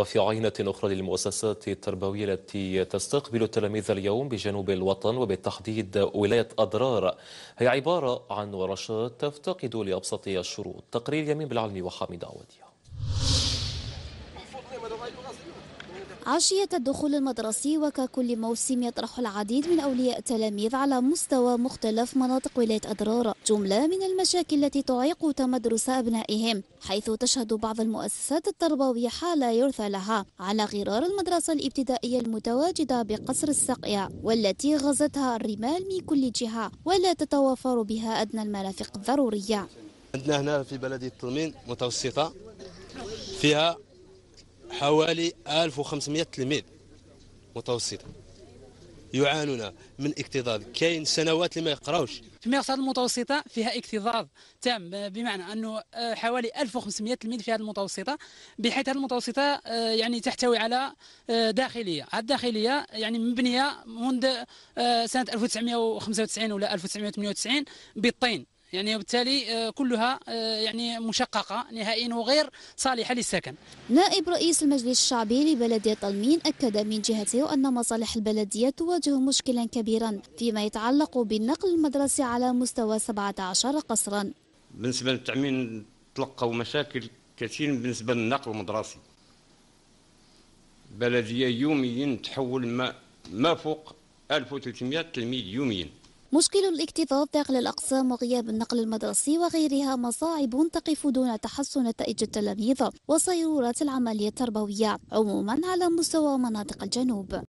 وفي عينة أخرى للمؤسسات التربوية التي تستقبل التلاميذ اليوم بجنوب الوطن وبالتحديد ولاية أضرار هي عبارة عن ورشات تفتقد لأبسط الشروط تقرير يمين بالعلم وحامد عوديه عشية الدخول المدرسي وككل موسم يطرح العديد من أولياء التلاميذ على مستوى مختلف مناطق ولاية أدرار جملة من المشاكل التي تعيق تمدرس أبنائهم حيث تشهد بعض المؤسسات التربوية حالة يرثى لها على غرار المدرسة الابتدائية المتواجدة بقصر السقيا والتي غزتها الرمال من كل جهة ولا تتوافر بها أدنى المرافق الضرورية عندنا هنا في بلدية تلمين متوسطة فيها حوالي 1500 تلميذ متوسطة يعانون من اكتظاظ كاين سنوات اللي ما يقراوش المدرسة المتوسطة فيها اكتظاظ تام بمعنى أنه آه، حوالي 1500 تلميذ في هذه المتوسطة بحيث هذه المتوسطة آه، يعني تحتوي على آه، داخلية هذه الداخلية يعني مبنية منذ سنة 1995 ولا 1998 بالطين يعني وبالتالي آه، كلها آه، يعني مشققة نهائيا وغير صالحة للسكن نائب رئيس المجلس الشعبي لبلدية طلمين أكد من جهته أن مصالح البلدية تواجه مشكلا كبيرا فيما يتعلق بالنقل المدرسي على مستوى 17 قصرا بالنسبة للتأمين تلقوا مشاكل كثير بالنسبة للنقل المدرسي البلدية يوميا تحول ما, ما فوق 1300 تلميذ يوميا مشكل الاكتظاظ داخل الأقسام وغياب النقل المدرسي وغيرها مصاعب تقف دون تحسن نتائج التلاميذ وصيرورة العملية التربوية عموما على مستوى مناطق الجنوب